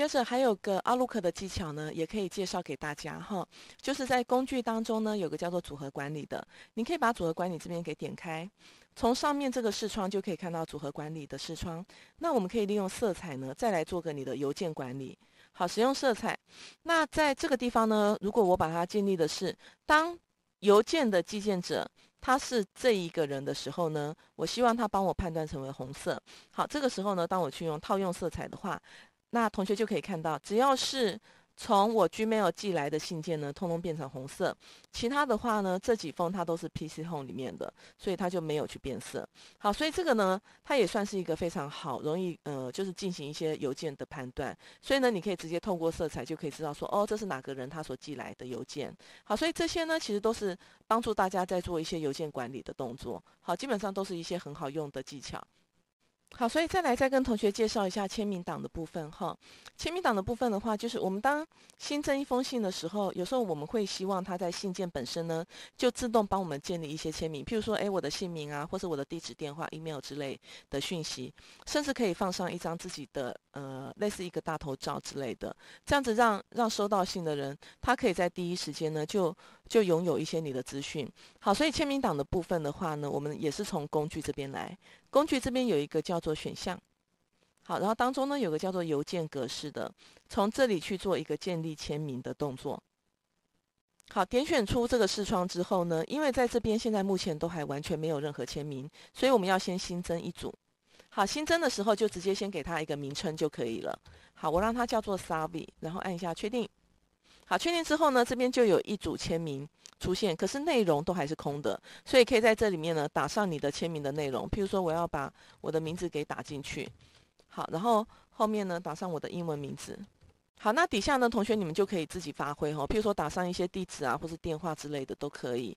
接着还有个阿鲁克的技巧呢，也可以介绍给大家哈。就是在工具当中呢，有个叫做组合管理的，你可以把组合管理这边给点开，从上面这个视窗就可以看到组合管理的视窗。那我们可以利用色彩呢，再来做个你的邮件管理。好，使用色彩。那在这个地方呢，如果我把它建立的是当邮件的寄件者他是这一个人的时候呢，我希望他帮我判断成为红色。好，这个时候呢，当我去用套用色彩的话。那同学就可以看到，只要是从我 Gmail 寄来的信件呢，通通变成红色。其他的话呢，这几封它都是 PC Home 里面的，所以它就没有去变色。好，所以这个呢，它也算是一个非常好、容易呃，就是进行一些邮件的判断。所以呢，你可以直接透过色彩就可以知道说，哦，这是哪个人他所寄来的邮件。好，所以这些呢，其实都是帮助大家在做一些邮件管理的动作。好，基本上都是一些很好用的技巧。好，所以再来再跟同学介绍一下签名档的部分哈。签名档的部分的话，就是我们当新增一封信的时候，有时候我们会希望他在信件本身呢，就自动帮我们建立一些签名，譬如说，哎，我的姓名啊，或者我的地址、电话、email 之类的讯息，甚至可以放上一张自己的，呃，类似一个大头照之类的，这样子让让收到信的人，他可以在第一时间呢就。就拥有一些你的资讯。好，所以签名档的部分的话呢，我们也是从工具这边来。工具这边有一个叫做选项，好，然后当中呢有个叫做邮件格式的，从这里去做一个建立签名的动作。好，点选出这个视窗之后呢，因为在这边现在目前都还完全没有任何签名，所以我们要先新增一组。好，新增的时候就直接先给它一个名称就可以了。好，我让它叫做 Savvy，然后按一下确定。好，确定之后呢，这边就有一组签名出现，可是内容都还是空的，所以可以在这里面呢打上你的签名的内容。譬如说，我要把我的名字给打进去，好，然后后面呢打上我的英文名字。好，那底下呢，同学你们就可以自己发挥哦，譬如说打上一些地址啊，或是电话之类的都可以。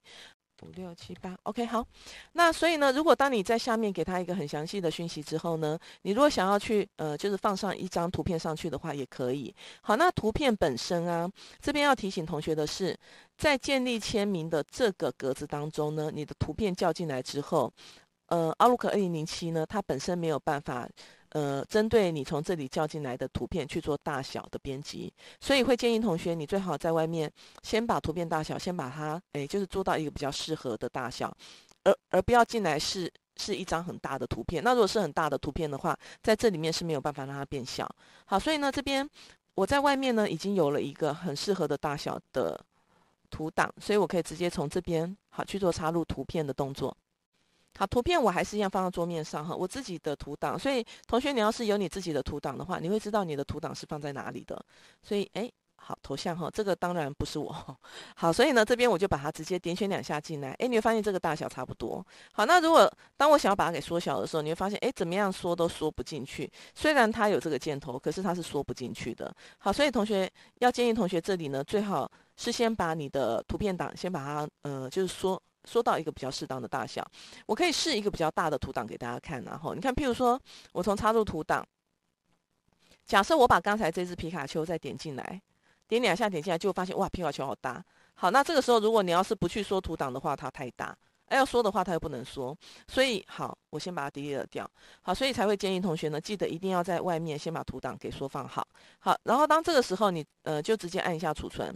五六七八，OK，好。那所以呢，如果当你在下面给他一个很详细的讯息之后呢，你如果想要去呃，就是放上一张图片上去的话，也可以。好，那图片本身啊，这边要提醒同学的是，在建立签名的这个格子当中呢，你的图片叫进来之后，呃，奥路克二零零七呢，它本身没有办法。呃，针对你从这里叫进来的图片去做大小的编辑，所以会建议同学，你最好在外面先把图片大小先把它，哎，就是做到一个比较适合的大小，而而不要进来是是一张很大的图片。那如果是很大的图片的话，在这里面是没有办法让它变小。好，所以呢，这边我在外面呢已经有了一个很适合的大小的图档，所以我可以直接从这边好去做插入图片的动作。好，图片我还是一样放到桌面上哈，我自己的图档，所以同学你要是有你自己的图档的话，你会知道你的图档是放在哪里的。所以哎，好头像哈，这个当然不是我。好，所以呢这边我就把它直接点选两下进来，哎，你会发现这个大小差不多。好，那如果当我想要把它给缩小的时候，你会发现哎，怎么样缩都缩不进去，虽然它有这个箭头，可是它是缩不进去的。好，所以同学要建议同学这里呢，最好是先把你的图片档先把它呃就是缩。说到一个比较适当的大小，我可以试一个比较大的图档给大家看，然后你看，譬如说我从插入图档，假设我把刚才这只皮卡丘再点进来，点两下点进来就发现哇，皮卡丘好大。好，那这个时候如果你要是不去缩图档的话，它太大；，哎，要缩的话它又不能缩，所以好，我先把它 delete 掉。好，所以才会建议同学呢，记得一定要在外面先把图档给缩放好。好，然后当这个时候你呃就直接按一下储存。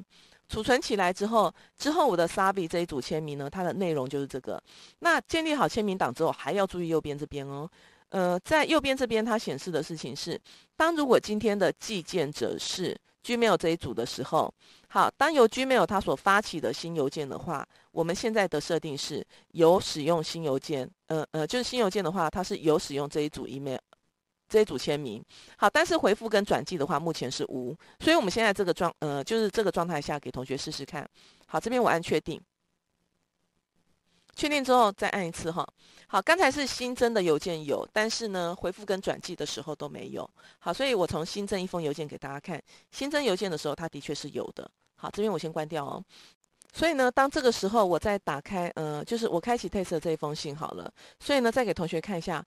储存起来之后，之后我的 s a v i 这一组签名呢，它的内容就是这个。那建立好签名档之后，还要注意右边这边哦。呃，在右边这边它显示的事情是，当如果今天的寄件者是 Gmail 这一组的时候，好，当由 Gmail 它所发起的新邮件的话，我们现在的设定是有使用新邮件，呃呃，就是新邮件的话，它是有使用这一组 email。这一组签名，好，但是回复跟转寄的话，目前是无，所以我们现在这个状，呃，就是这个状态下给同学试试看，好，这边我按确定，确定之后再按一次哈，好，刚才是新增的邮件有，但是呢，回复跟转寄的时候都没有，好，所以我从新增一封邮件给大家看，新增邮件的时候，它的确是有的，好，这边我先关掉哦，所以呢，当这个时候我再打开，呃，就是我开启 test 这一封信好了，所以呢，再给同学看一下。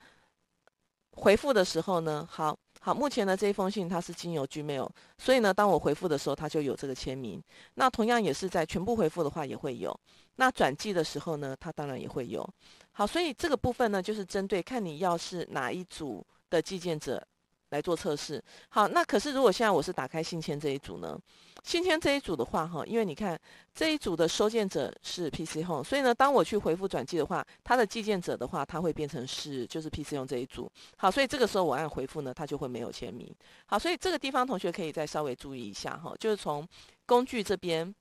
回复的时候呢，好好，目前的这一封信它是经由 Gmail，所以呢，当我回复的时候，它就有这个签名。那同样也是在全部回复的话也会有。那转寄的时候呢，它当然也会有。好，所以这个部分呢，就是针对看你要是哪一组的寄件者。来做测试。好，那可是如果现在我是打开信签这一组呢？信签这一组的话，哈，因为你看这一组的收件者是 PC Home，所以呢，当我去回复转寄的话，它的寄件者的话，它会变成是就是 PC 用这一组。好，所以这个时候我按回复呢，它就会没有签名。好，所以这个地方同学可以再稍微注意一下哈，就是从工具这边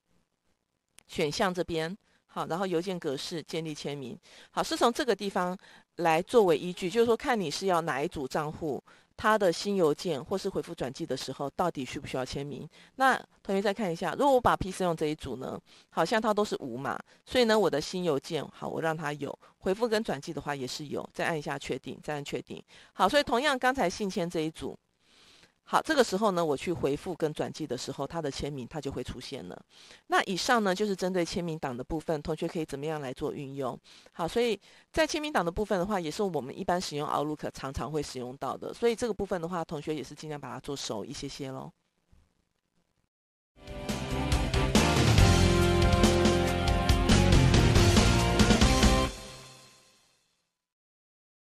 选项这边好，然后邮件格式建立签名。好，是从这个地方来作为依据，就是说看你是要哪一组账户。他的新邮件或是回复转寄的时候，到底需不需要签名？那同学再看一下，如果我把 P 四用这一组呢，好像它都是五码，所以呢，我的新邮件好，我让它有回复跟转寄的话也是有，再按一下确定，再按确定，好，所以同样刚才信签这一组。好，这个时候呢，我去回复跟转寄的时候，他的签名他就会出现了。那以上呢就是针对签名档的部分，同学可以怎么样来做运用？好，所以在签名档的部分的话，也是我们一般使用 Outlook 常常会使用到的，所以这个部分的话，同学也是尽量把它做熟一些些喽。